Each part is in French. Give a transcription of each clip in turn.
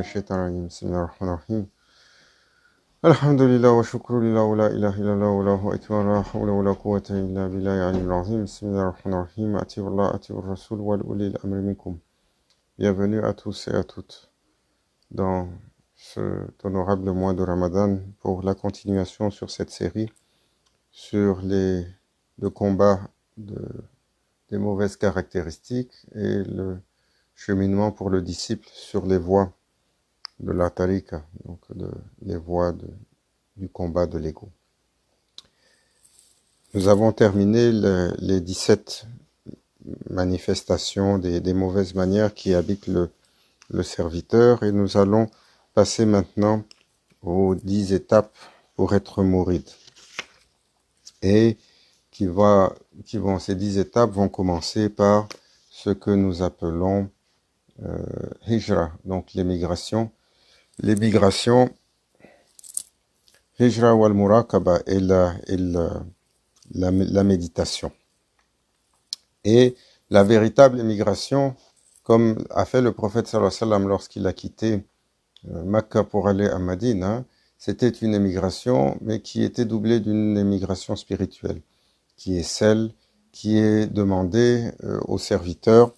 الشيطان الرجيم بسم الله الرحمن الرحيم الحمد لله وشكر لله ولا إله إلا الله وله أكبر لا حول ولا قوة إلا بالله العلي العظيم بسم الله الرحمن الرحيم أتيوا الله أتيوا الرسول والأولي الأمر منكم Bienvenue à tous et à toutes dans cet honorable mois de Ramadan pour la continuation sur cette série sur les, le combat de, des mauvaises caractéristiques et le cheminement pour le disciple sur les voies de la tarika, donc de, les voies du combat de l'ego. Nous avons terminé les 17 manifestations des, mauvaises manières qui habitent le, serviteur et nous allons passer maintenant aux 10 étapes pour être mouride. Et qui va, qui vont, ces dix étapes vont commencer par ce que nous appelons euh, hijra, donc l'émigration, l'émigration et, la, méditation. Et la véritable émigration, comme a fait le prophète sallallahu alayhi wa sallam lorsqu'il a quitté Makkah euh, pour aller à Madina, hein, c'était une émigration, mais qui était doublée d'une émigration spirituelle, qui est celle qui est demandée euh, aux serviteurs,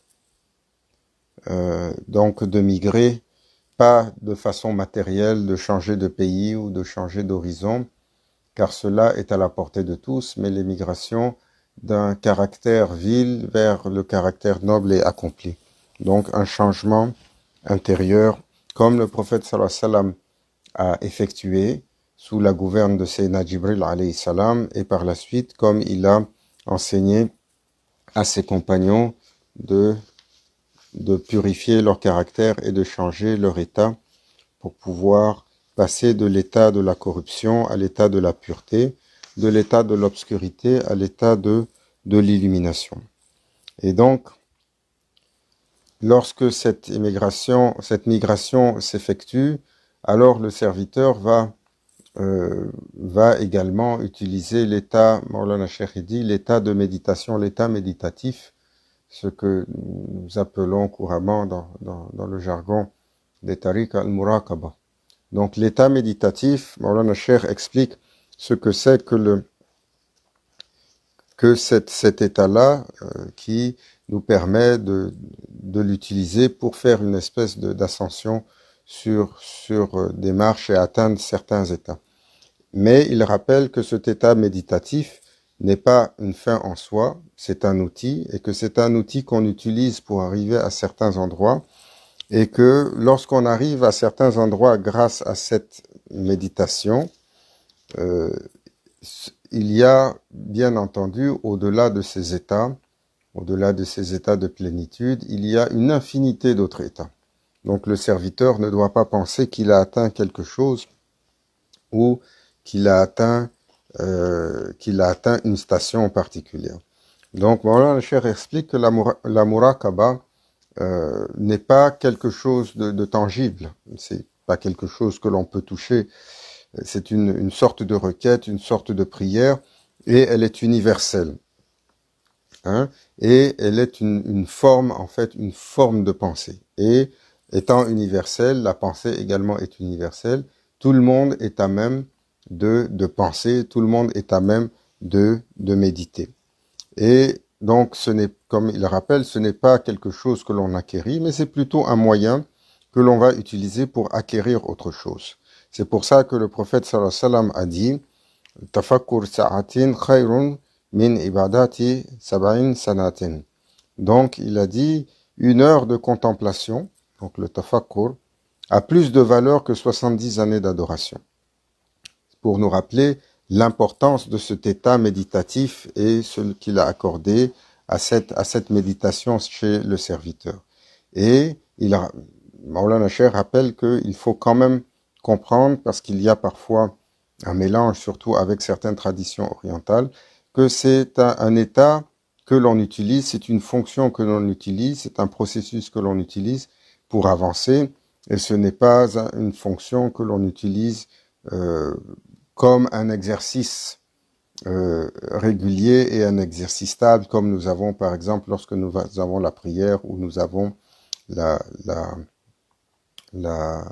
euh, donc de migrer de façon matérielle de changer de pays ou de changer d'horizon, car cela est à la portée de tous, mais l'émigration d'un caractère vil vers le caractère noble et accompli. Donc un changement intérieur, comme le prophète sallallahu sallam a effectué sous la gouverne de Sayyidina Jibril alayhi salam, et par la suite, comme il a enseigné à ses compagnons de de purifier leur caractère et de changer leur état pour pouvoir passer de l'état de la corruption à l'état de la pureté, de l'état de l'obscurité à l'état de, l'illumination. Et donc, lorsque cette, cette migration s'effectue, alors le serviteur va, euh, également utiliser l'état, l'état de méditation, l'état méditatif, ce que nous appelons couramment dans, dans, dans le jargon des tariq al-muraqaba. Donc l'état méditatif, Maulana Sher explique ce que c'est que le que cet, cet état-là euh, qui nous permet de, de l'utiliser pour faire une espèce d'ascension sur, sur euh, des marches et atteindre certains états. Mais il rappelle que cet état méditatif, n'est pas une fin en soi, c'est un outil, et que c'est un outil qu'on utilise pour arriver à certains endroits, et que lorsqu'on arrive à certains endroits grâce à cette méditation, euh, il y a bien entendu au-delà de ces états, au-delà de ces états de plénitude, il y a une infinité d'autres états. Donc le serviteur ne doit pas penser qu'il a atteint quelque chose ou qu'il a atteint euh, qu'il a atteint une station particulière. Donc, voilà, le Cher explique que la, la murakaba euh, n'est pas quelque chose de, de tangible, c'est pas quelque chose que l'on peut toucher, c'est une, sorte de requête, une sorte de prière, et elle est universelle. Hein. et elle est une, une, forme, en fait, une forme de pensée. Et étant universelle, la pensée également est universelle, tout le monde est à même de, penser, tout le monde est à même de, de méditer. Et donc, ce n'est, comme il le rappelle, ce n'est pas quelque chose que l'on acquérit, mais c'est plutôt un moyen que l'on va utiliser pour acquérir autre chose. C'est pour ça que le prophète sallallahu alayhi wa sallam a dit Tafakkur sa'atin khayrun min ibadati sab'in sanatin. Donc, il a dit une heure de contemplation, donc le tafakkur, a plus de valeur que 70 années d'adoration pour nous rappeler l'importance de cet état méditatif et ce qu'il a accordé à cette, à cette méditation chez le serviteur. Et il a, Maulana Cher rappelle qu'il faut quand même comprendre, parce qu'il y a parfois un mélange, surtout avec certaines traditions orientales, que c'est un, un état que l'on utilise, c'est une fonction que l'on utilise, c'est un processus que l'on utilise pour avancer, et ce n'est pas une fonction que l'on utilise euh, comme un exercice euh, régulier et un exercice stable, comme nous avons par exemple lorsque nous avons la prière ou nous avons la, la, la,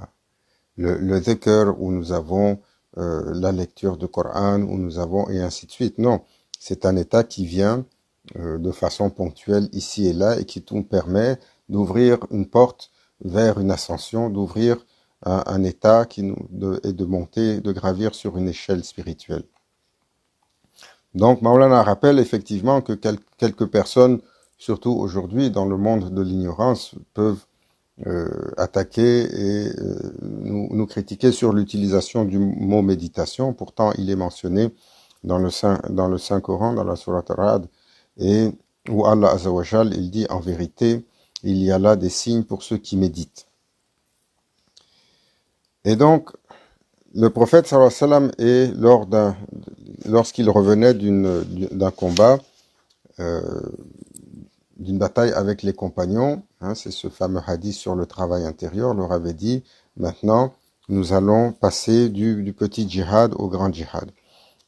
le, le où nous avons euh, la lecture du Coran, où nous avons et ainsi de suite. Non, c'est un état qui vient euh, de façon ponctuelle ici et là et qui tout permet d'ouvrir une porte vers une ascension, d'ouvrir un état qui nous, de, de monter, de gravir sur une échelle spirituelle. Donc Maulana rappelle effectivement que quelques personnes, surtout aujourd'hui dans le monde de l'ignorance, peuvent euh, attaquer et euh, nous, critiquer sur l'utilisation du mot méditation. Pourtant, il est mentionné dans le Saint, Coran, dans la Surah Arad, et où Allah Azawajal, il dit en vérité, il y a là des signes pour ceux qui méditent. Et donc, le prophète sallallahu alayhi wa sallam est, lorsqu'il revenait d'une, d'un combat, euh, d'une bataille avec les compagnons, hein, c'est ce fameux hadith sur le travail intérieur, leur avait dit, maintenant, nous allons passer du, du petit djihad au grand djihad.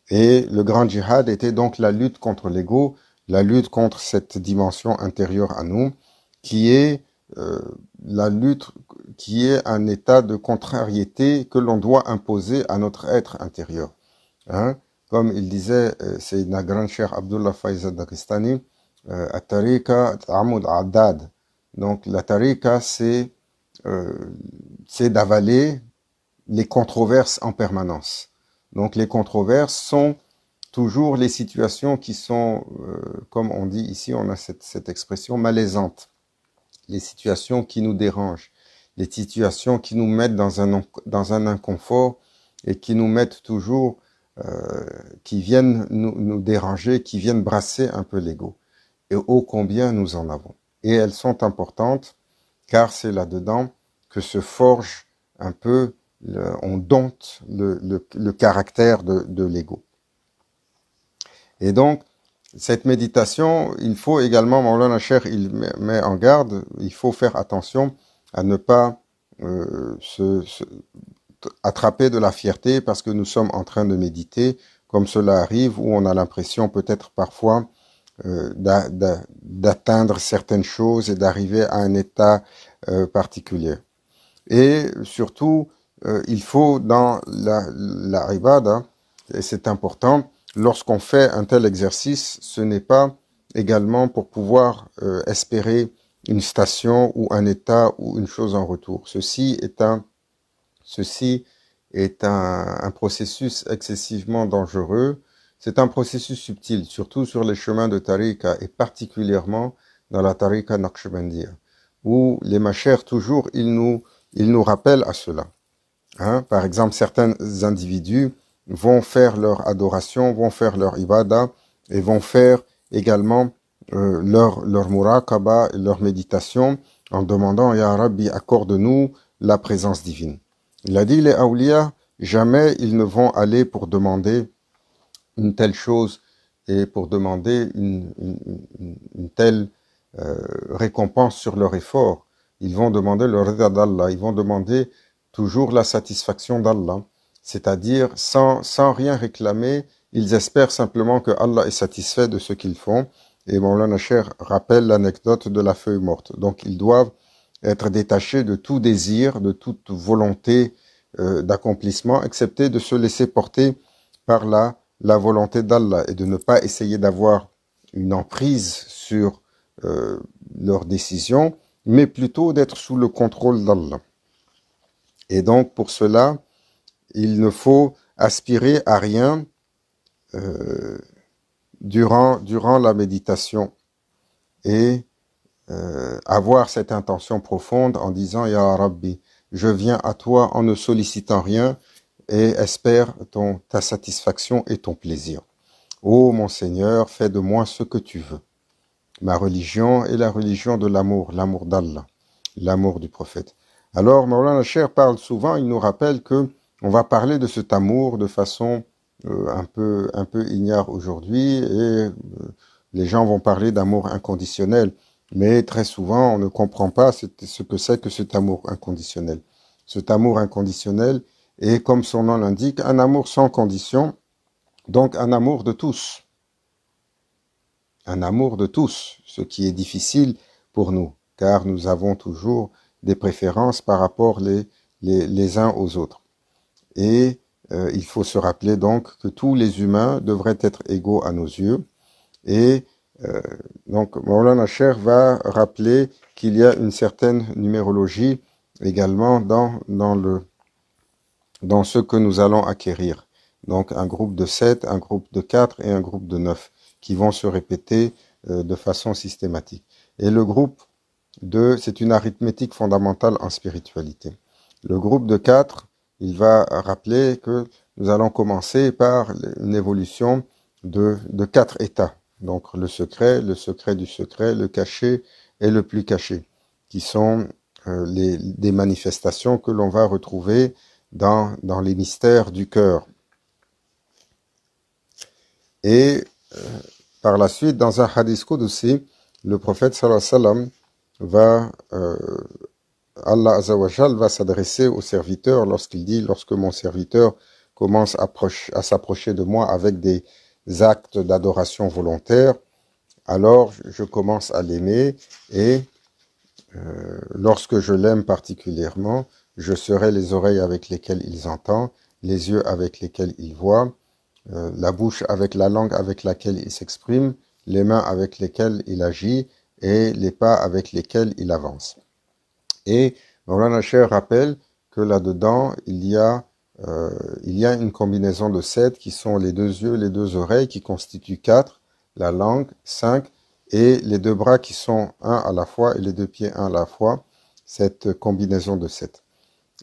Et le grand djihad était donc la lutte contre l'ego, la lutte contre cette dimension intérieure à nous, qui est euh, la lutte qui est un état de contrariété que l'on doit imposer à notre être intérieur. Hein. Comme il disait c'est euh, un Grand Cheikh Abdullah Faizad Dagestani, euh, Adad. Donc la tariqa, c'est d'avaler les controverses en permanence. Donc les controverses sont toujours les situations qui sont, comme on dit ici, on a cette, cette expression malaisante les situations qui nous dérangent, les situations qui nous mettent dans un, dans un inconfort et qui nous mettent toujours, euh, qui viennent nous, nous déranger, qui viennent brasser un peu l'ego. Et ô combien nous en avons. Et elles sont importantes car c'est là-dedans que se forge un peu, le, on dompte le, le, le caractère de, de l'ego. Et donc, cette méditation, il faut également, Maulana Cher, il met en garde, il faut faire attention à ne pas euh, se, attraper de la fierté parce que nous sommes en train de méditer, comme cela arrive, où on a l'impression peut-être parfois euh, d'atteindre certaines choses et d'arriver à un état euh, particulier. Et surtout, il faut dans la, la ribada, et c'est important, lorsqu'on fait un tel exercice, ce n'est pas également pour pouvoir euh, espérer une station ou un état ou une chose en retour. Ceci est un, ceci est un, processus excessivement dangereux. C'est un processus subtil, surtout sur les chemins de Tariqa et particulièrement dans la Tariqa Naqshbandiya, où les machères toujours, ils nous, ils nous rappellent à cela. Hein? Par exemple, certains individus vont faire leur adoration, vont faire leur ibada et vont faire également euh, leur, leur muraqaba, leur méditation en demandant Ya Rabbi, accorde-nous la présence divine. Il a dit les aoulias, jamais ils ne vont aller pour demander une telle chose et pour demander une, telle euh, récompense sur leur effort. Ils vont demander le rida d'Allah, ils vont demander toujours la satisfaction d'Allah c'est-à-dire sans, rien réclamer, ils espèrent simplement que Allah est satisfait de ce qu'ils font. Et Maulana Cher rappelle l'anecdote de la feuille morte. Donc ils doivent être détachés de tout désir, de toute volonté euh, d'accomplissement, excepté de se laisser porter par la, la volonté d'Allah et de ne pas essayer d'avoir une emprise sur euh, leur leurs décisions, mais plutôt d'être sous le contrôle d'Allah. Et donc pour cela, il ne faut aspirer à rien euh, durant, durant la méditation et euh, avoir cette intention profonde en disant Ya Rabbi, je viens à toi en ne sollicitant rien et espère ton, ta satisfaction et ton plaisir. Ô oh, mon Seigneur, fais de moi ce que tu veux. Ma religion est la religion de l'amour, l'amour d'Allah, l'amour du prophète. Alors, Maulana Cher parle souvent, il nous rappelle que on va parler de cet amour de façon euh, un peu un peu ignare aujourd'hui et euh, les gens vont parler d'amour inconditionnel, mais très souvent on ne comprend pas ce, que c'est que cet amour inconditionnel. Cet amour inconditionnel est, comme son nom l'indique, un amour sans condition, donc un amour de tous. Un amour de tous, ce qui est difficile pour nous, car nous avons toujours des préférences par rapport les, les uns aux autres. Et euh, il faut se rappeler donc que tous les humains devraient être égaux à nos yeux. Et euh, donc Maulana Cher va rappeler qu'il y a une certaine numérologie également dans, dans, le, dans ce que nous allons acquérir. Donc un groupe de 7, un groupe de 4 et un groupe de 9 qui vont se répéter euh, de façon systématique. Et le groupe de, c'est une arithmétique fondamentale en spiritualité. Le groupe de 4 il va rappeler que nous allons commencer par une évolution de, quatre états. Donc le secret, le secret du secret, le caché et le plus caché, qui sont euh, les, des manifestations que l'on va retrouver dans, les mystères du cœur. Et euh, par la suite, dans un hadith aussi, le prophète sallallahu alayhi wa va euh, Allah Azawajal va s'adresser au serviteur lorsqu'il dit Lorsque mon serviteur commence à s'approcher de moi avec des actes d'adoration volontaire, alors je commence à l'aimer et euh, lorsque je l'aime particulièrement, je serai les oreilles avec lesquelles il entend, les yeux avec lesquels il voit, euh, la bouche avec la langue avec laquelle il s'exprime, les mains avec lesquelles il agit et les pas avec lesquels il avance. Et Maulana rappelle que là-dedans, euh, il, y a, une combinaison de sept qui sont les deux yeux, les deux oreilles qui constituent quatre, la langue cinq, et les deux bras qui sont un à la fois et les deux pieds un à la fois, cette combinaison de sept.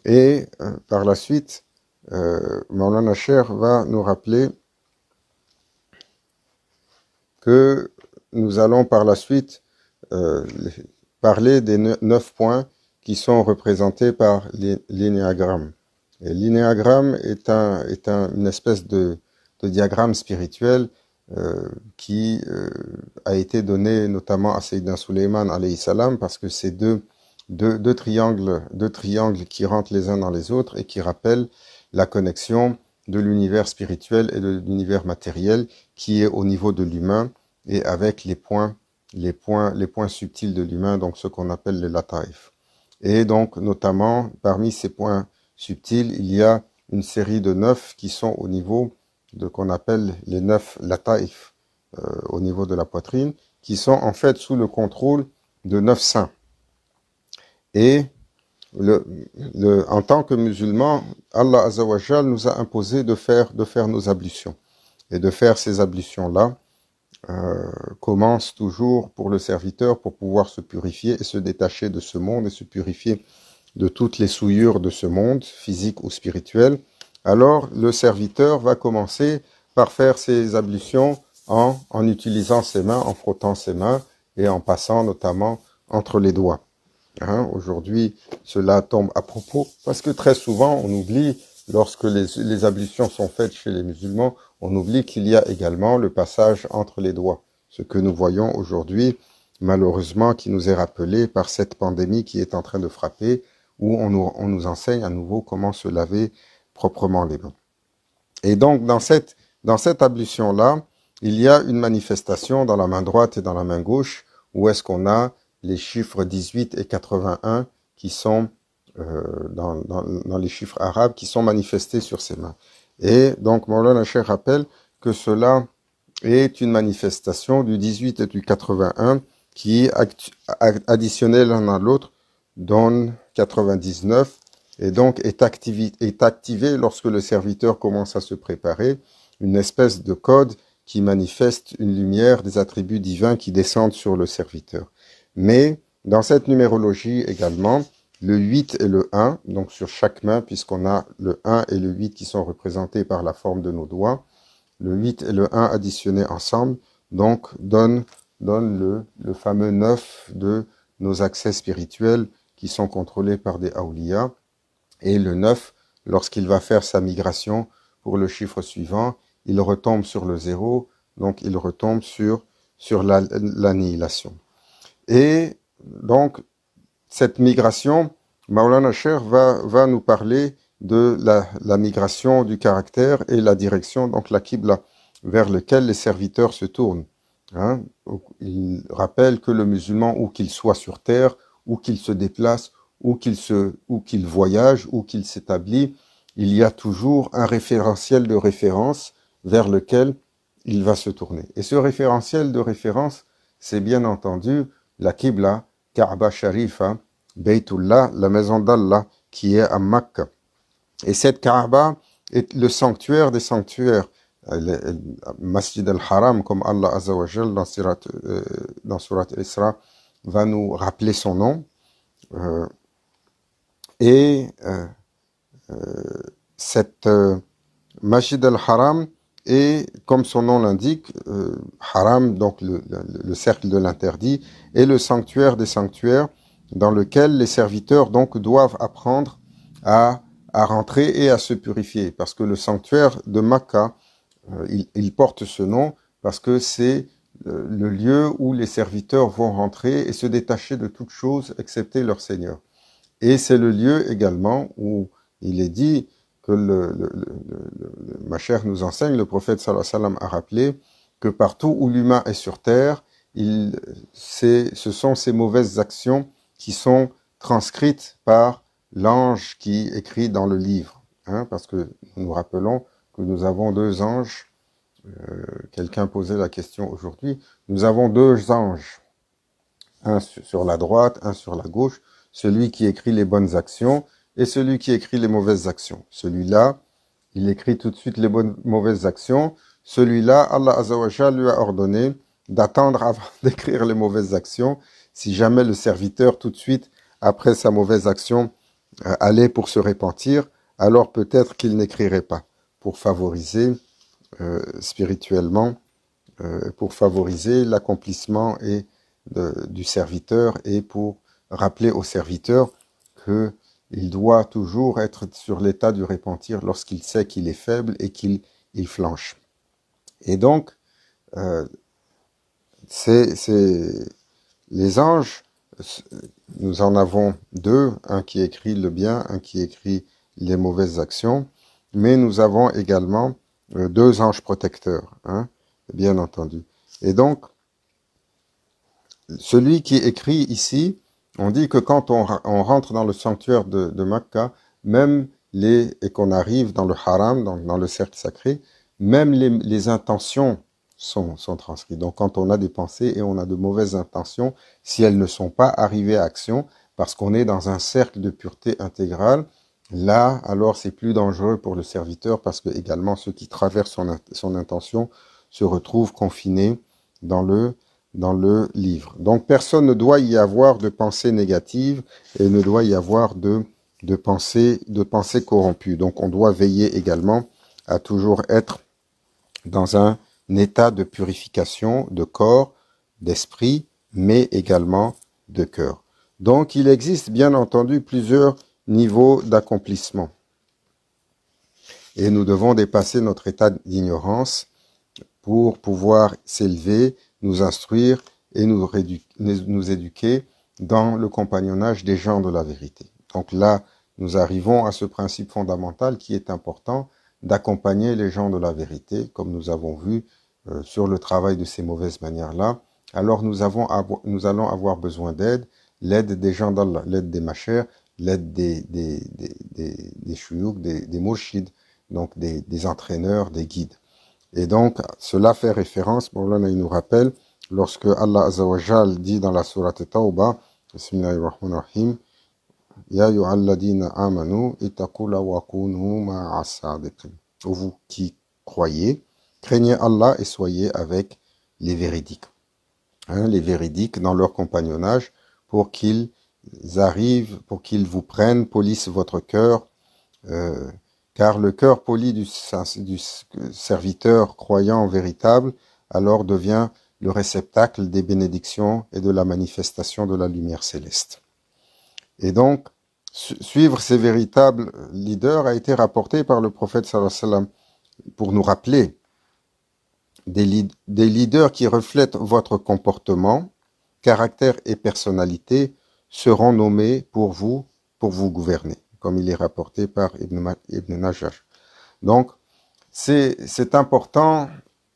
Et euh, par la suite, euh, Maulana va nous rappeler que nous allons par la suite euh, parler des neuf points qui sont représentés par l'énéagramme. L'inéagramme est, un, est une espèce de, diagramme spirituel euh, qui euh, a été donné notamment à Sayyidin Suleyman, alayhi salam parce que c'est deux, triangles, deux triangles qui rentrent les uns dans les autres et qui rappellent la connexion de l'univers spirituel et de l'univers matériel qui est au niveau de l'humain et avec les points, les points, les points subtils de l'humain, donc ce qu'on appelle les lataif. Et donc, notamment, parmi ces points subtils, il y a une série de neuf qui sont au niveau de ce qu'on appelle les neuf lataif, euh, au niveau de la poitrine, qui sont en fait sous le contrôle de neuf saints. Et en tant que musulmans, Allah Azawajal nous a imposé de faire, de faire nos ablutions. Et de faire ces ablutions-là, euh, commence toujours pour le serviteur pour pouvoir se purifier et se détacher de ce monde et se purifier de toutes les souillures de ce monde, physique ou spirituel, Alors le serviteur va commencer par faire ses ablutions en, en utilisant ses mains, en frottant ses mains et en passant notamment entre les doigts. Hein, aujourd'hui, cela tombe à propos parce que très souvent, on oublie, lorsque les, les ablutions sont faites chez les musulmans, on oublie qu'il y a également le passage entre les doigts, ce que nous voyons aujourd'hui, malheureusement, qui nous est rappelé par cette pandémie qui est en train de frapper, où on nous, enseigne à nouveau comment se laver proprement les mains. Et donc, dans cette, dans ablution-là, il y a une manifestation dans la main droite et dans la main gauche, où est-ce qu'on a les chiffres 18 et 81 qui sont euh, dans, dans les chiffres arabes, qui sont manifestés sur ces mains. Et donc, Maulana cher rappelle que cela est une manifestation du 18 et du 81 qui, additionnés l'un à l'autre, donne 99 et donc est, est activé lorsque le serviteur commence à se préparer, une espèce de code qui manifeste une lumière des attributs divins qui descendent sur le serviteur. Mais dans cette numérologie également, le 8 et le 1, donc sur chaque main, puisqu'on a le 1 et le 8 qui sont représentés par la forme de nos doigts, le 8 et le 1 additionnés ensemble, donc donnent, donne le, le, fameux 9 de nos accès spirituels qui sont contrôlés par des Aulia, Et le 9, lorsqu'il va faire sa migration pour le chiffre suivant, il retombe sur le 0, donc il retombe sur, sur l'annihilation. et donc, cette migration, Maulana Cher va, nous parler de la, migration du caractère et la direction, donc la Qibla, vers lequel les serviteurs se tournent. Hein. Il rappelle que le musulman, où qu'il soit sur terre, où qu'il se déplace, où qu'il qu'il voyage, où qu'il s'établit, il y a toujours un référentiel de référence vers lequel il va se tourner. Et ce référentiel de référence, c'est bien entendu la Qibla, Kaaba Sharifa, hein, Beitullah, la maison d'Allah qui est à Makkah. Et cette Kaaba est le sanctuaire des sanctuaires, le Masjid al-Haram, comme Allah Azawajal dans Surah euh, dans Surat Isra va nous rappeler son nom. Euh, et euh, euh cette euh, Masjid al-Haram et comme son nom l'indique, euh, haram, donc le, cercle de l'interdit, est le sanctuaire des sanctuaires dans lequel les serviteurs donc doivent apprendre à, rentrer et à se purifier, parce que le sanctuaire de Makkah, euh, il, porte ce nom parce que c'est le, euh, le lieu où les serviteurs vont rentrer et se détacher de toute chose excepté leur Seigneur. Et c'est le lieu également où il est dit ma chère nous enseigne, le prophète sallallahu alayhi a rappelé que partout où l'humain est sur terre, c'est, ce sont ses mauvaises actions qui sont transcrites par l'ange qui écrit dans le livre. Hein, parce que nous nous rappelons que nous avons deux anges. Euh, quelqu'un posait la question aujourd'hui. Nous avons deux anges. Un sur la droite, un sur la gauche. Celui qui écrit les bonnes actions et celui qui écrit les mauvaises actions. Celui-là, il écrit tout de suite les mauvaises actions. Celui-là, Allah Azawajal lui a ordonné d'attendre avant d'écrire les mauvaises actions. Si jamais le serviteur, tout de suite, après sa mauvaise action, euh, allait pour se repentir, alors peut-être qu'il n'écrirait pas pour favoriser euh, spirituellement, euh, pour favoriser l'accomplissement et du serviteur et pour rappeler au serviteur que il doit toujours être sur l'état du repentir lorsqu'il sait qu'il est faible et qu'il il flanche. Et donc, euh, c'est les anges, euh, nous en avons deux, un qui écrit le bien, un qui écrit les mauvaises actions, mais nous avons également euh, deux anges protecteurs, hein, bien entendu. Et donc, celui qui écrit ici, on dit que quand on, rentre dans le sanctuaire de, Makkah, Mecca, même les, et qu'on arrive dans le haram, dans, dans le cercle sacré, même les, intentions sont, transcrites. Donc quand on a des pensées et on a de mauvaises intentions, si elles ne sont pas arrivées à action, parce qu'on est dans un cercle de pureté intégrale, là, alors c'est plus dangereux pour le serviteur parce que également ceux qui traversent son intention se retrouvent confinés dans le dans le livre. Donc personne ne doit y avoir de pensée négative et ne doit y avoir de, de, pensée, pensée corrompue. Donc on doit veiller également à toujours être dans un état de purification de corps, d'esprit, mais également de cœur. Donc il existe bien entendu plusieurs niveaux d'accomplissement. Et nous devons dépasser notre état d'ignorance pour pouvoir s'élever nous instruire et nous, nous éduquer dans le compagnonnage des gens de la vérité. Donc là, nous arrivons à ce principe fondamental qui est important d'accompagner les gens de la vérité, comme nous avons vu euh, sur le travail de ces mauvaises manières-là. Alors nous, avons nous allons avoir besoin d'aide, l'aide des gens d'Allah, l'aide des machères, l'aide des, des, des, des, des, des donc des, des entraîneurs, des guides. Et donc, cela fait référence, Maulana, il nous rappelle, lorsque Allah Azawajal dit dans la surah Tauba, Bismillahirrahmanirrahim, Ya yu'alladina amanu itakula wa kunu Vous qui croyez, craignez Allah et soyez avec les véridiques. Hein, les véridiques dans leur compagnonnage pour qu'ils arrivent, pour qu'ils vous prennent, polissent votre cœur, euh, car le cœur poli du, euh, serviteur croyant véritable alors devient le réceptacle des bénédictions et de la manifestation de la lumière céleste. Et donc, suivre ces véritables leaders a été rapporté par le prophète pour nous rappeler des, leaders qui reflètent votre comportement, caractère et personnalité seront nommés pour vous, pour vous gouverner comme il est rapporté par Ibn, Ibn Donc, c'est important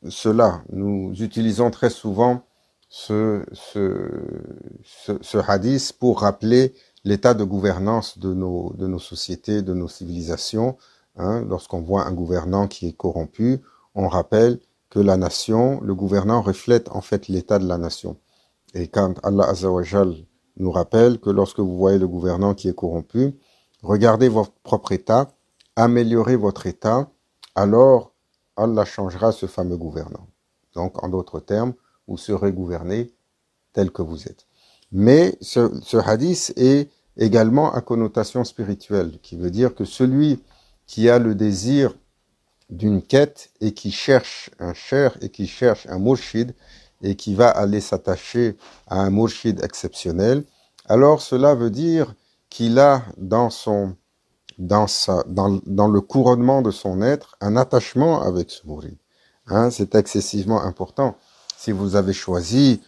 cela. Nous utilisons très souvent ce, ce, ce, hadith pour rappeler l'état de gouvernance de nos, de nos sociétés, de nos civilisations. Hein. Lorsqu'on voit un gouvernant qui est corrompu, on rappelle que la nation, le gouvernant reflète en fait l'état de la nation. Et quand Allah Azawajal nous rappelle que lorsque vous voyez le gouvernant qui est corrompu, Regardez votre propre état, améliorez votre état, alors Allah changera ce fameux gouvernant. Donc, en d'autres termes, vous serez gouverné tel que vous êtes. Mais ce, hadith est également à connotation spirituelle, qui veut dire que celui qui a le désir d'une quête et qui cherche un cher et qui cherche un murshid, et qui va aller s'attacher à un murshid exceptionnel, alors cela veut dire qu'il a dans son dans, le couronnement de son être un attachement avec ce mourid. Hein, c'est excessivement important. Si vous avez choisi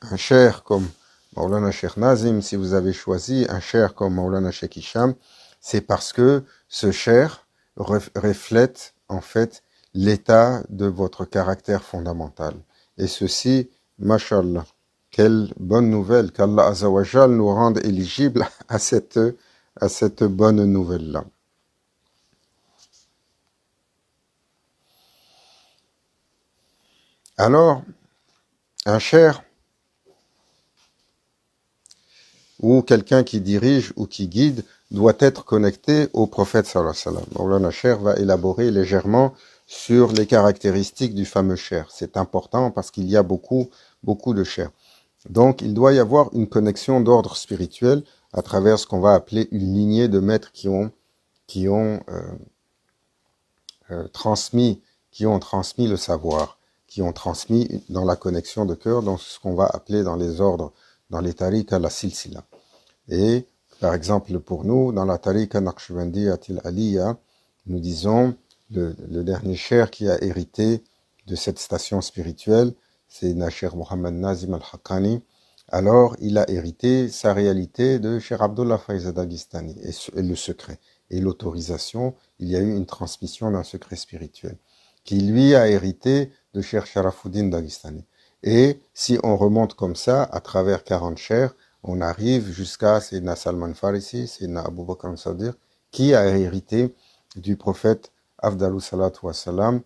un cher comme Maulana Sheikh Nazim, si vous avez choisi un cher comme Maulana Sheikh Hisham, c'est parce que ce cher reflète en fait l'état de votre caractère fondamental. Et ceci, mashallah. Quelle bonne nouvelle qu'Allah Azawajal nous rende éligibles à cette, à cette bonne nouvelle-là. Alors, un cher ou quelqu'un qui dirige ou qui guide doit être connecté au prophète sallallahu alayhi wa Cher va élaborer légèrement sur les caractéristiques du fameux cher. C'est important parce qu'il y a beaucoup, beaucoup de chers. Donc il doit y avoir une connexion d'ordre spirituel à travers ce qu'on va appeler une lignée de maîtres qui ont, euh, euh, qui ont transmis, le savoir, qui ont transmis dans la connexion de cœur, dans ce qu'on va appeler dans les ordres, dans les tariqas, la silsila. Et par exemple pour nous, dans la tariqa Naqshbandi Atil Aliya, nous disons le dernier cher qui a hérité de cette station spirituelle, c'est Nasher Mohamed Nazim al-Haqqani, alors il a hérité sa réalité de cher Abdullah Faizad daghistani et le secret et l'autorisation, il y a eu une transmission d'un secret spirituel qui lui a hérité de cher Sharafuddin al-daghistani Et si on remonte comme ça, à travers 40 chers, on arrive jusqu'à Sayyidina Salman Farisi, Sayyidina Abu Bakr Sadir, qui a hérité du prophète Afdalou wa Salam,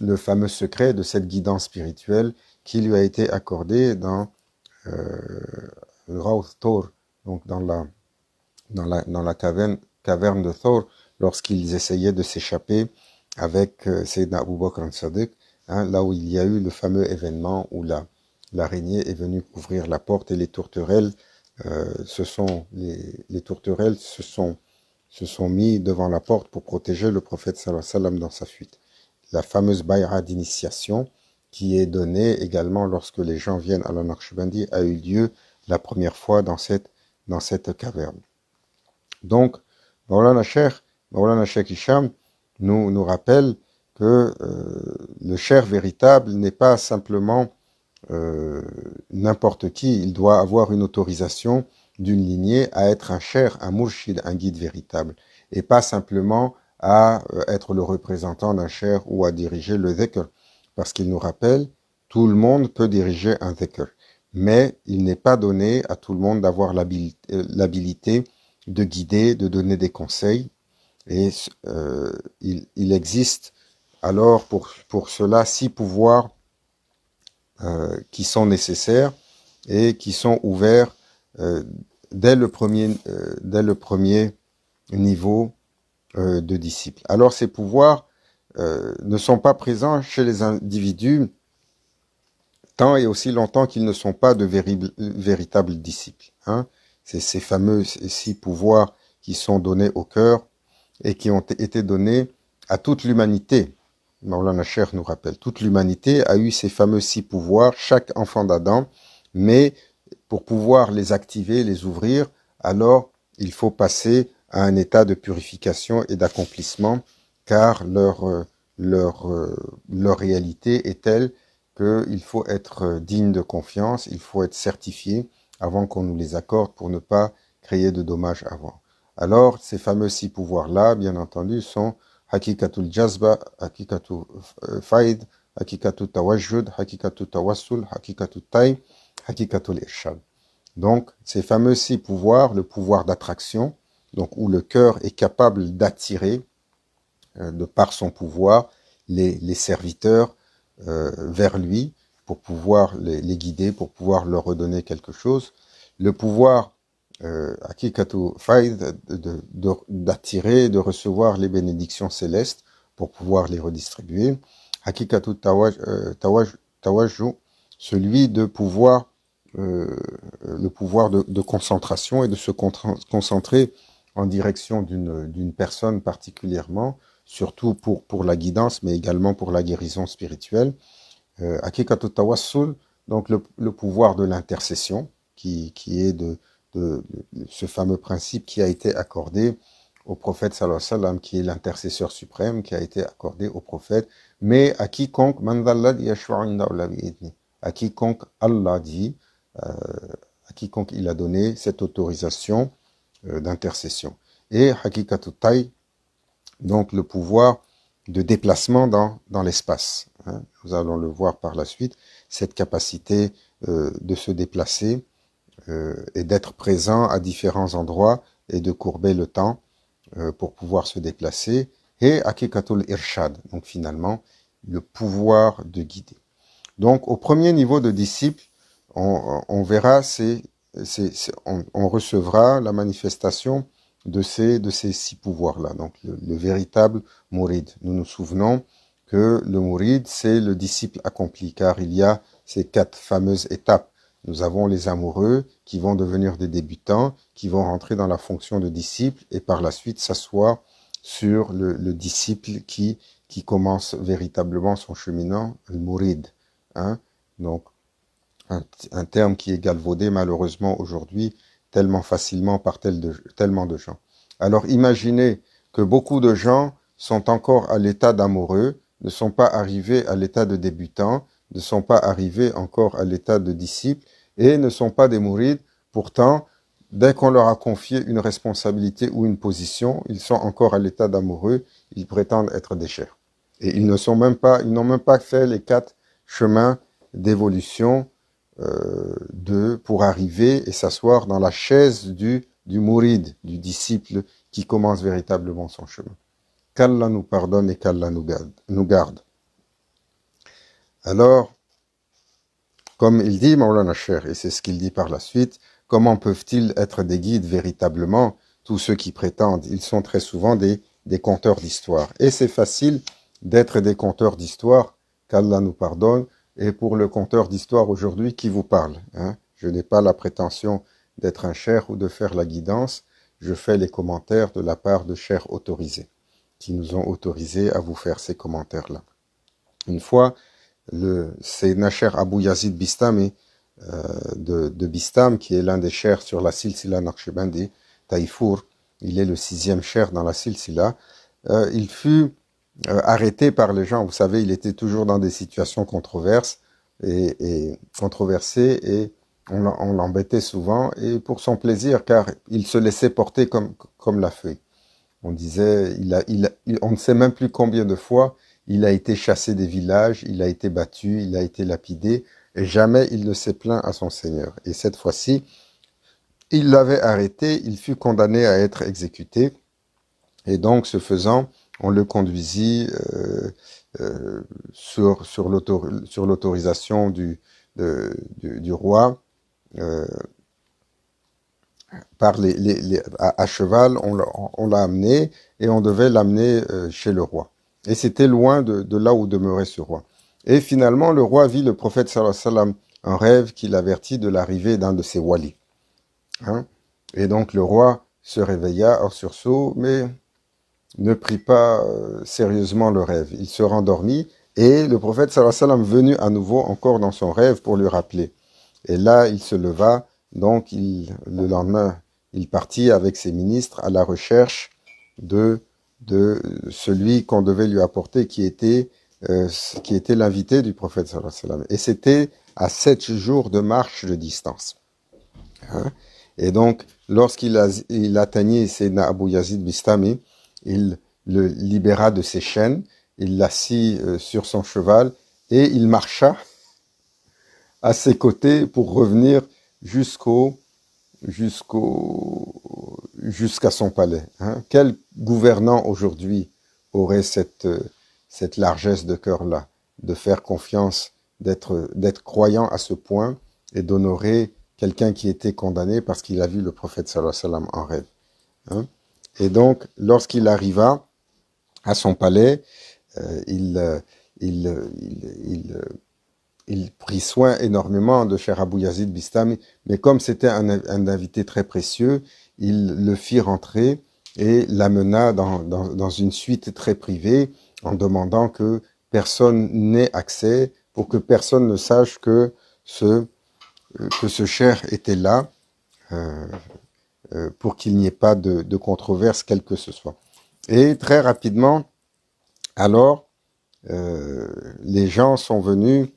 le fameux secret de cette guidance spirituelle qui lui a été accordé dans euh, Thor, donc dans la, caverne, de Thor, lorsqu'ils essayaient de s'échapper avec euh, Sayyidina Abu Bakr hein, là où il y a eu le fameux événement où la, l'araignée est venue ouvrir la porte et les tourterelles euh, se sont les, tourterelles sont se sont mis devant la porte pour protéger le prophète sallallahu dans sa fuite. La fameuse bayra d'initiation qui est donné également lorsque les gens viennent à la Naqshbandi, a eu lieu la première fois dans cette, dans cette caverne. Donc, Maulana Sheikh, Maulana Sheikh Kisham nous, nous rappelle que euh, le cher véritable n'est pas simplement euh, n'importe qui, il doit avoir une autorisation d'une lignée à être un cher, un murshid, un guide véritable, et pas simplement à euh, être le représentant d'un cher ou à diriger le dhikr parce qu'il nous rappelle, tout le monde peut diriger un zikr, mais il n'est pas donné à tout le monde d'avoir euh, l'habilité de guider, de donner des conseils, et euh, il, existe alors pour, pour cela six pouvoirs euh, qui sont nécessaires et qui sont ouverts dès, le premier, dès le premier niveau de disciple. Alors ces pouvoirs euh, ne sont pas présents chez les individus tant et aussi longtemps qu'ils ne sont pas de véritables disciples. Hein. C'est ces fameux six pouvoirs qui sont donnés au cœur et qui ont été donnés à toute l'humanité. Maulana Cher nous rappelle, toute l'humanité a eu ces fameux six pouvoirs, chaque enfant d'Adam, mais pour pouvoir les activer, les ouvrir, alors il faut passer à un état de purification et d'accomplissement car leur, euh, leur, euh, leur réalité est telle qu'il faut être euh, digne de confiance, il faut être certifié avant qu'on nous les accorde pour ne pas créer de dommages avant. Alors, ces fameux six pouvoirs-là, bien entendu, sont Hakikatul Jazba, Hakikatul Faid, Hakikatul Tawajjud, Hakikatul Tawassul, Hakikatul Tay, Hakikatul Irshad. Donc, ces fameux six pouvoirs, le pouvoir d'attraction, donc où le cœur est capable d'attirer, euh, de par son pouvoir, les, serviteurs euh, vers lui pour pouvoir les, guider, pour pouvoir leur redonner quelque chose. Le pouvoir euh, Akikatu Faid d'attirer, de recevoir les bénédictions célestes pour pouvoir les redistribuer. Hakikatu Tawajou celui de pouvoir, le pouvoir de, de, concentration et de se concentrer en direction d'une personne particulièrement, surtout pour, pour la guidance, mais également pour la guérison spirituelle. Euh, donc le, pouvoir de l'intercession, qui, est de, ce fameux principe qui a été accordé au prophète qui est l'intercesseur suprême, qui a été accordé au prophète, mais à quiconque, à quiconque Allah dit, euh, à quiconque il a donné cette autorisation euh, d'intercession. Et Hakikatutay, donc le pouvoir de déplacement dans, dans l'espace. Hein. Nous allons le voir par la suite, cette capacité euh, de se déplacer euh, et d'être présent à différents endroits et de courber le temps euh, pour pouvoir se déplacer. Et Akikatul Irshad, donc finalement, le pouvoir de guider. Donc au premier niveau de disciple, on, on verra, c'est, on, on recevra la manifestation de ces, six pouvoirs-là. Donc le, véritable Mouride Nous nous souvenons que le Mouride c'est le disciple accompli, car il y a ces quatre fameuses étapes. Nous avons les amoureux qui vont devenir des débutants, qui vont rentrer dans la fonction de disciple et par la suite s'asseoir sur le, disciple qui, commence véritablement son cheminant, le Mouride. Hein. Donc, un terme qui est galvaudé malheureusement aujourd'hui, tellement facilement par tellement de gens. Alors imaginez que beaucoup de gens sont encore à l'état d'amoureux, ne sont pas arrivés à l'état de débutants, ne sont pas arrivés encore à l'état de disciples et ne sont pas des mourides. Pourtant, dès qu'on leur a confié une responsabilité ou une position, ils sont encore à l'état d'amoureux, ils prétendent être des chers. Et ils ne sont même pas, ils n'ont même pas fait les quatre chemins d'évolution euh, de, pour arriver et s'asseoir dans la chaise du, du mouride, du disciple qui commence véritablement son chemin. Qu'Allah nous pardonne et qu'Allah nous garde, Alors, comme il dit Maulana Cher, et c'est ce qu'il dit par la suite, comment peuvent-ils être des guides véritablement Tous ceux qui prétendent, ils sont très souvent des, des conteurs d'histoire. Et c'est facile d'être des conteurs d'histoire, qu'Allah nous pardonne, et pour le conteur d'histoire aujourd'hui qui vous parle. Hein. Je n'ai pas la prétention d'être un cher ou de faire la guidance, je fais les commentaires de la part de chers autorisés, qui nous ont autorisés à vous faire ces commentaires-là. Une fois, c'est Nacher Abou Yazid Bistami euh, de, de, Bistam, qui est l'un des chers sur la Silsila Naqshbandi, Taifour, il est le sixième cher dans la Silsila, euh, il fut euh, arrêté par les gens. Vous savez, il était toujours dans des situations controverses et, controversées et on, l'embêtait souvent et pour son plaisir car il se laissait porter comme, la feuille. On disait, il a, on ne sait même plus combien de fois il a été chassé des villages, il a été battu, il a été lapidé et jamais il ne s'est plaint à son Seigneur. Et cette fois-ci, il l'avait arrêté, il fut condamné à être exécuté et donc ce faisant, on le conduisit euh, euh sur, sur l'autorisation du, du, roi. Euh, par les, à, cheval, on l'a amené et on devait l'amener euh, chez le roi. Et c'était loin de, là où demeurait ce roi. Et finalement, le roi vit le prophète sallallahu alayhi wa sallam un rêve qui l'avertit de l'arrivée d'un de ses walis. Hein. Et donc le roi se réveilla en sursaut, mais ne prit pas euh, sérieusement le rêve. Il se rendormit et le prophète sallallahu alayhi wa sallam venu à nouveau encore dans son rêve pour lui rappeler. Et là, il se leva, donc le lendemain, il partit avec ses ministres à la recherche de, celui qu'on devait lui apporter qui était, euh, était l'invité du prophète sallallahu alayhi wa sallam. Et c'était à sept jours de marche de distance. Hein et donc, lorsqu'il atteignait ses Abu Yazid Bistami, il le libéra de ses chaînes, il l'assit euh, sur son cheval et il marcha à ses côtés pour revenir jusqu'au jusqu'au jusqu'à son palais. Hein. Quel gouvernant aujourd'hui aurait cette euh, largesse de cœur là, de faire confiance, d'être croyant à ce point et d'honorer quelqu'un qui était condamné parce qu'il a vu le prophète sallallahu alayhi en rêve. Hein. Et donc, lorsqu'il arriva à son palais, euh, euh, euh, il, prit soin énormément de cher Abou Yazid Bistami, mais comme c'était un, invité très précieux, il le fit rentrer et l'amena dans, une suite très privée en demandant que personne n'ait accès pour que personne ne sache que ce, que ce cher était là. Euh, pour qu'il n'y ait pas de, de, controverse quelle que ce soit. Et très rapidement, alors, euh, les gens sont venus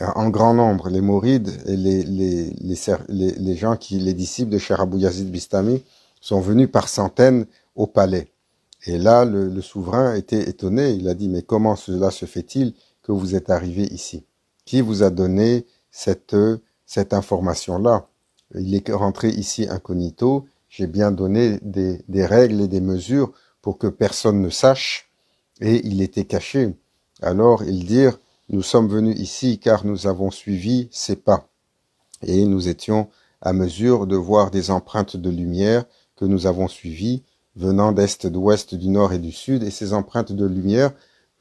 euh, en grand nombre, les Mourides et les, gens qui, les disciples de Cher Yazid Bistami, sont venus par centaines au palais. Et là, le, souverain était étonné. Il a dit, mais comment cela se fait-il que vous êtes arrivés ici Qui vous a donné cette information-là Il est rentré ici incognito j'ai bien donné des, règles et des mesures pour que personne ne sache, et il était caché. Alors ils dirent, nous sommes venus ici car nous avons suivi ses pas, et nous étions à mesure de voir des empreintes de lumière que nous avons suivies, venant d'est, d'ouest, du nord et du sud, et ces empreintes de lumière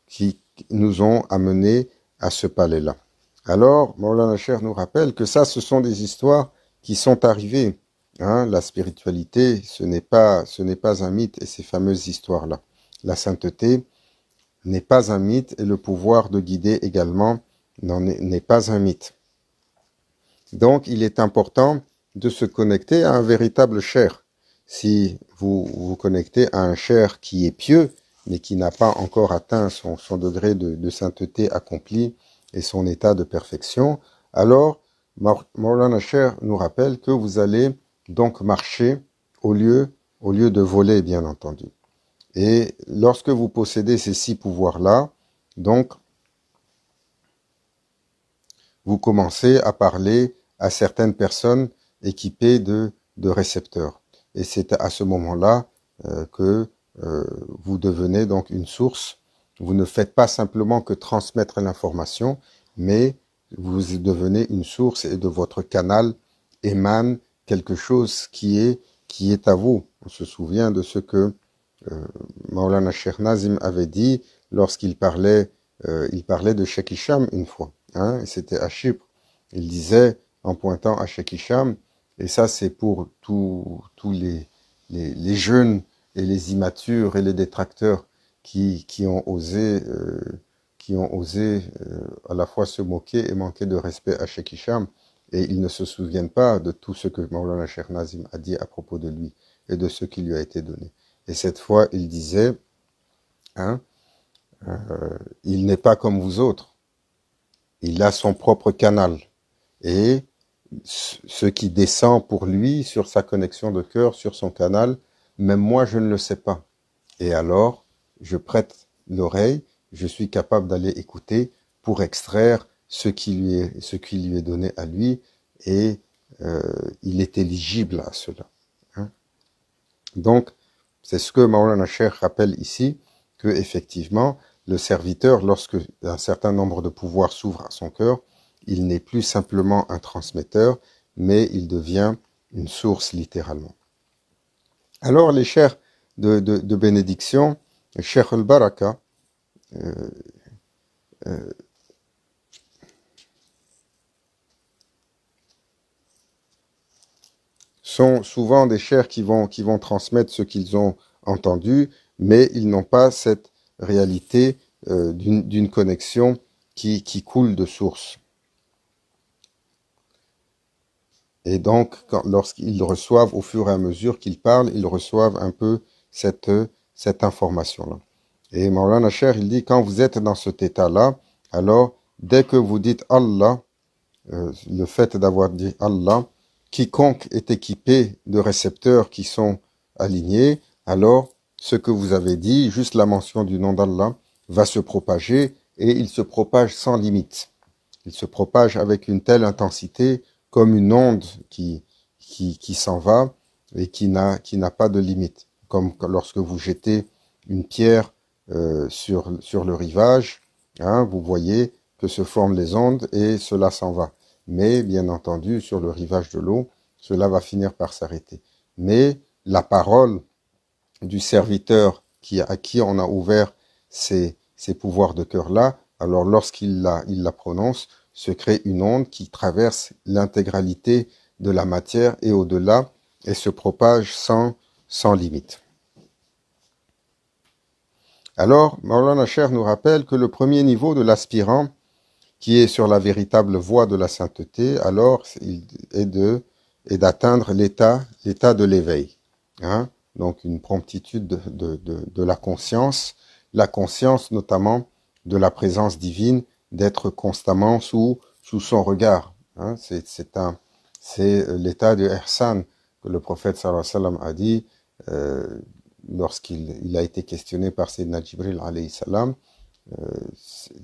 qui nous ont amenés à ce palais-là. Alors, Maulana Cher nous rappelle que ça, ce sont des histoires qui sont arrivées Hein, la spiritualité, ce n'est pas, pas un mythe et ces fameuses histoires-là. La sainteté n'est pas un mythe et le pouvoir de guider également n'est pas un mythe. Donc, il est important de se connecter à un véritable cher. Si vous vous connectez à un cher qui est pieux, mais qui n'a pas encore atteint son, degré de, sainteté accompli et son état de perfection, alors Maulana Cher nous rappelle que vous allez donc marcher au lieu, au lieu de voler, bien entendu. Et lorsque vous possédez ces six pouvoirs-là, donc, vous commencez à parler à certaines personnes équipées de, de récepteurs. Et c'est à ce moment-là euh, que euh, vous devenez donc une source. Vous ne faites pas simplement que transmettre l'information, mais vous devenez une source et de votre canal émane quelque chose qui est, à vous. On se souvient de ce que euh, Maulana Nazim avait dit lorsqu'il parlait, euh, il parlait de Sheikh Isham une fois. Hein, c'était à Chypre. Il disait, en pointant à Sheikh Isham, et ça c'est pour tous les, jeunes et les immatures et les détracteurs qui, qui ont osé, euh, à la fois se moquer et manquer de respect à Sheikh Isham et ils ne se souviennent pas de tout ce que Maulana Shernazim a dit à propos de lui et de ce qui lui a été donné. Et cette fois, il disait, hein, euh, il n'est pas comme vous autres. Il a son propre canal. Et ce qui descend pour lui sur sa connexion de cœur, sur son canal, même moi, je ne le sais pas. Et alors, je prête l'oreille, je suis capable d'aller écouter pour extraire ce qui lui est, ce qui lui est donné à lui et euh, il est éligible à cela. Hein. Donc, c'est ce que Maulana Sheikh rappelle ici, que effectivement, le serviteur, lorsque un certain nombre de pouvoirs s'ouvrent à son cœur, il n'est plus simplement un transmetteur, mais il devient une source littéralement. Alors les chers de, bénédiction, Sheikh al-baraka, euh, euh sont souvent des chers qui vont, qui vont transmettre ce qu'ils ont entendu, mais ils n'ont pas cette réalité euh, d'une connexion qui, coule de source. Et donc, lorsqu'ils reçoivent, au fur et à mesure qu'ils parlent, ils reçoivent un peu cette, cette information-là. Et Maulana Cher, il dit, quand vous êtes dans cet état-là, alors, dès que vous dites Allah, euh, le fait d'avoir dit Allah, quiconque est équipé de récepteurs qui sont alignés, alors ce que vous avez dit, juste la mention du nom d'Allah, va se propager et il se propage sans limite. Il se propage avec une telle intensité comme une onde qui, s'en va et qui n'a, pas de limite. Comme lorsque vous jetez une pierre euh, sur, le rivage, hein, vous voyez que se forment les ondes et cela s'en va mais bien entendu, sur le rivage de l'eau, cela va finir par s'arrêter. Mais la parole du serviteur qui, à qui on a ouvert ces, pouvoirs de cœur-là, alors lorsqu'il la, il la prononce, se crée une onde qui traverse l'intégralité de la matière et au-delà et se propage sans, sans limite. Alors, Maulana Cher nous rappelle que le premier niveau de l'aspirant qui est sur la véritable voie de la sainteté, alors il est de et d'atteindre l'état de l'éveil. Hein. Donc une promptitude de, la conscience, la conscience notamment de la présence divine, d'être constamment sous son regard. Hein. C'est l'état de Ersan que le prophète sallallahu alayhi wa sallam a dit euh, lorsqu'il a été questionné par Sayyidina Jibril alayhi salam euh,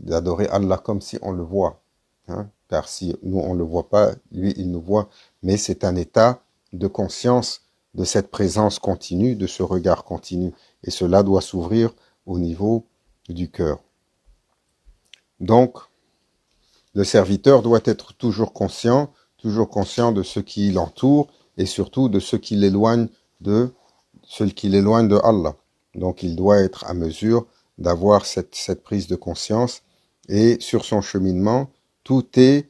d'adorer Allah comme si on le voit. Hein. Car si nous, on ne le voit pas, lui, il nous voit. Mais c'est un état de conscience de cette présence continue, de ce regard continu. Et cela doit s'ouvrir au niveau du cœur. Donc, le serviteur doit être toujours conscient, toujours conscient de ce qui l'entoure et surtout de ce qui l'éloigne de ce qui l'éloigne de Allah. Donc il doit être à mesure d'avoir cette, prise de conscience. Et sur son cheminement, tout est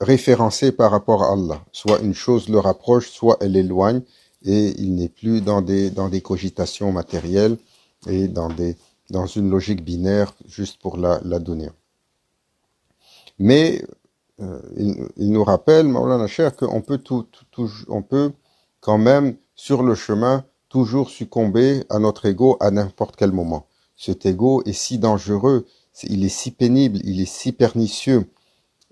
référencé par rapport à Allah. Soit une chose le rapproche, soit elle l'éloigne, et il n'est plus dans des, dans des cogitations matérielles et dans, des, dans une logique binaire juste pour la, donner. Mais euh, il, nous rappelle, Maulana Cher, qu'on peut, tout, on peut quand même, sur le chemin, toujours succomber à notre ego à n'importe quel moment cet ego est si dangereux, il est si pénible, il est si pernicieux.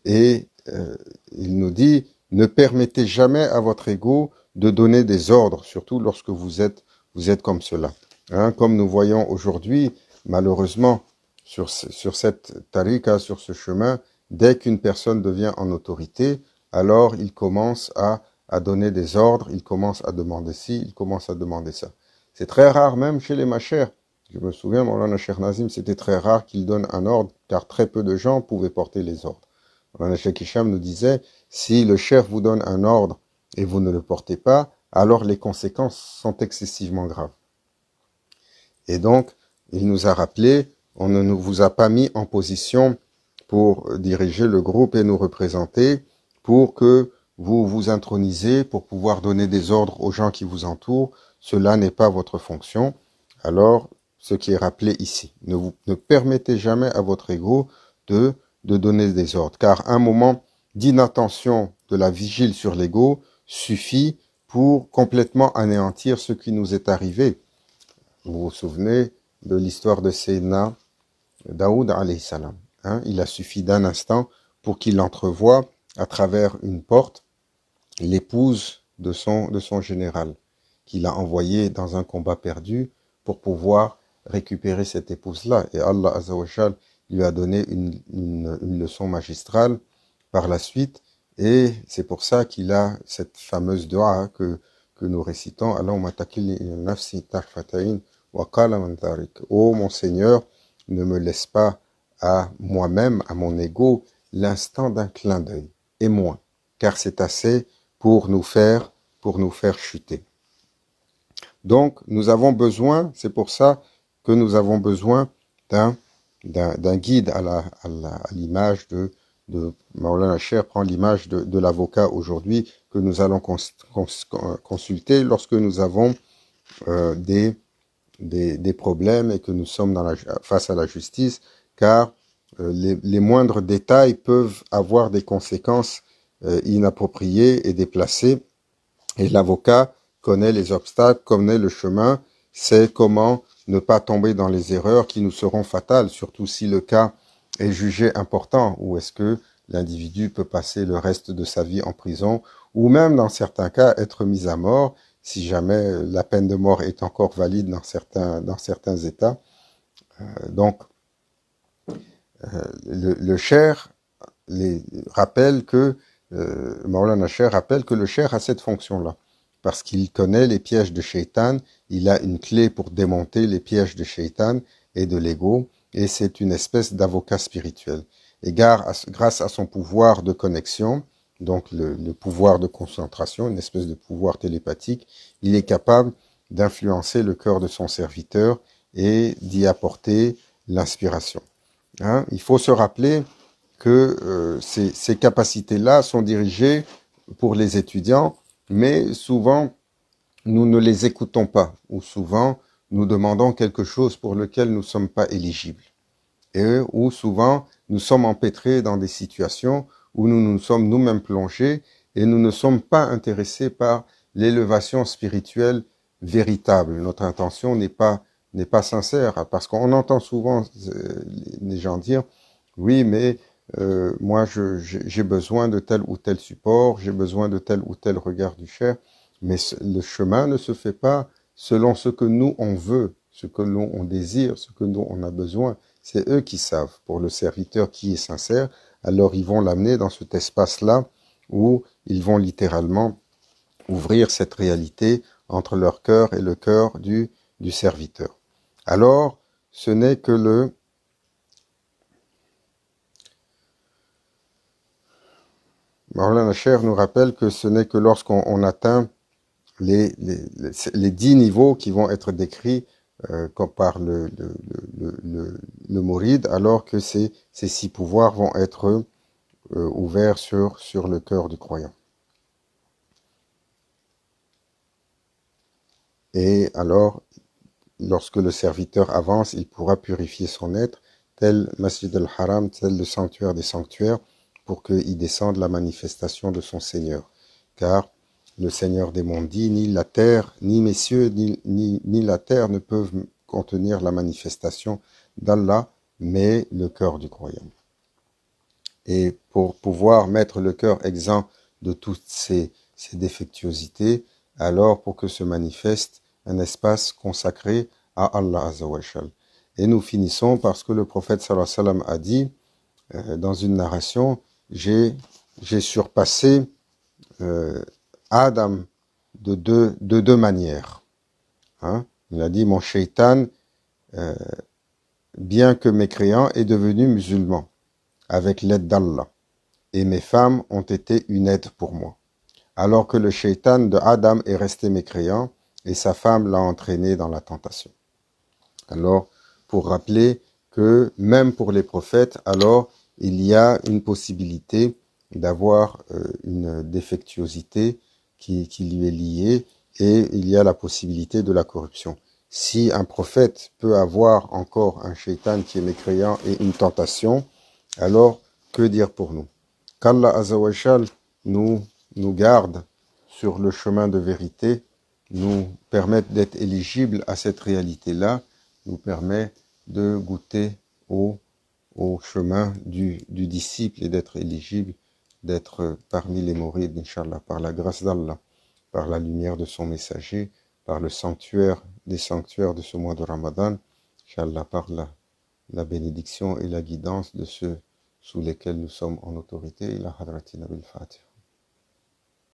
Et euh, il nous dit, ne permettez jamais à votre ego de donner des ordres, surtout lorsque vous êtes, vous êtes comme cela. Hein, comme nous voyons aujourd'hui, malheureusement, sur, sur cette tarika, sur ce chemin, dès qu'une personne devient en autorité, alors il commence à, donner des ordres, il commence à demander ci, il commence à demander ça. C'est très rare, même chez les machères, je me souviens, Maulana Sheikh Nazim, c'était très rare qu'il donne un ordre, car très peu de gens pouvaient porter les ordres. Maulana Sheikh Hisham nous disait, si le chef vous donne un ordre et vous ne le portez pas, alors les conséquences sont excessivement graves. Et donc, il nous a rappelé, on ne vous a pas mis en position pour diriger le groupe et nous représenter, pour que vous vous intronisez, pour pouvoir donner des ordres aux gens qui vous entourent. Cela n'est pas votre fonction. Alors, ce qui est rappelé ici. Ne, vous, ne permettez jamais à votre ego de, de donner des ordres, car un moment d'inattention de la vigile sur l'ego suffit pour complètement anéantir ce qui nous est arrivé. Vous vous souvenez de l'histoire de Seyna Daoud alayhi salam. Hein? il a suffi d'un instant pour qu'il entrevoie à travers une porte l'épouse de son, de son général qu'il a envoyé dans un combat perdu pour pouvoir récupérer cette épouse-là. Et Allah Azawajal lui a donné une, une, leçon magistrale par la suite. Et c'est pour ça qu'il a cette fameuse dua que, que nous récitons. Allahumma nafsi wa qala Oh mon Seigneur, ne me laisse pas à moi-même, à mon ego, l'instant d'un clin d'œil. Et moins. Car c'est assez pour nous faire, pour nous faire chuter. Donc, nous avons besoin, c'est pour ça que nous avons besoin d'un d'un guide à la à l'image de de Maulana prend l'image de, de l'avocat aujourd'hui que nous allons consulter lorsque nous avons euh, des, des, des, problèmes et que nous sommes dans la, face à la justice, car euh, les, les, moindres détails peuvent avoir des conséquences euh, inappropriées et déplacées. Et l'avocat connaît les obstacles, connaît le chemin, sait comment ne pas tomber dans les erreurs qui nous seront fatales, surtout si le cas est jugé important ou est-ce que l'individu peut passer le reste de sa vie en prison ou même dans certains cas être mis à mort si jamais la peine de mort est encore valide dans certains, dans certains États. Euh, donc, euh, le, cher les, rappelle que, euh, Cher rappelle que le cher a cette fonction-là parce qu'il connaît les pièges de Shaitan, il a une clé pour démonter les pièges de Shaitan et de l'ego, et c'est une espèce d'avocat spirituel. Et grâce à son pouvoir de connexion, donc le, pouvoir de concentration, une espèce de pouvoir télépathique, il est capable d'influencer le cœur de son serviteur et d'y apporter l'inspiration. Hein, il faut se rappeler que euh, ces capacités-là sont dirigées pour les étudiants mais souvent nous ne les écoutons pas, ou souvent nous demandons quelque chose pour lequel nous ne sommes pas éligibles, et ou souvent nous sommes empêtrés dans des situations où nous nous sommes nous-mêmes plongés et nous ne sommes pas intéressés par l'élevation spirituelle véritable. Notre intention n'est pas n'est pas sincère parce qu'on entend souvent euh, les gens dire oui mais euh, moi j'ai besoin de tel ou tel support, j'ai besoin de tel ou tel regard du cher, mais le chemin ne se fait pas selon ce que nous on veut, ce que l'on on désire, ce que nous on a besoin. C'est eux qui savent. Pour le serviteur qui est sincère, alors ils vont l'amener dans cet espace-là où ils vont littéralement ouvrir cette réalité entre leur cœur et le cœur du serviteur. Alors, ce n'est que le Marlene Sher nous rappelle que ce n'est que lorsqu'on atteint les, dix niveaux qui vont être décrits euh, par le, le, alors que ces, six pouvoirs vont être euh, ouverts sur, sur le cœur du croyant. Et alors, lorsque le serviteur avance, il pourra purifier son être, tel Masjid al-Haram, tel le sanctuaire des sanctuaires, pour qu'il descende la manifestation de son Seigneur. Car le Seigneur des mondes dit, ni la terre, ni mes cieux, ni, la terre ne peuvent contenir la manifestation d'Allah, mais le cœur du croyant. Et pour pouvoir mettre le cœur exempt de toutes ces, défectuosités, alors pour que se manifeste un espace consacré à Allah Et nous finissons parce que le prophète a dit euh, dans une narration j'ai surpassé euh, Adam de deux, manières. Hein. Il a dit, mon shaitan, euh, bien que mécréant, est devenu musulman avec l'aide d'Allah. Et mes femmes ont été une aide pour moi. Alors que le shaitan de Adam est resté mécréant et sa femme l'a entraîné dans la tentation. Alors, pour rappeler que même pour les prophètes, alors il y a une possibilité d'avoir euh, une défectuosité qui, lui est liée et il y a la possibilité de la corruption. Si un prophète peut avoir encore un shaitan qui est mécréant et une tentation, alors que dire pour nous Qu'Allah Azawajal nous, nous garde sur le chemin de vérité, nous permette d'être éligible à cette réalité-là, nous permet de goûter au au chemin du, du disciple et d'être éligible, d'être parmi les Mourides, Inch'Allah, par la grâce d'Allah, par la lumière de son messager, par le sanctuaire des sanctuaires de ce mois de Ramadan, inshallah par la, la bénédiction et la guidance de ceux sous lesquels nous sommes en autorité, la Hadratina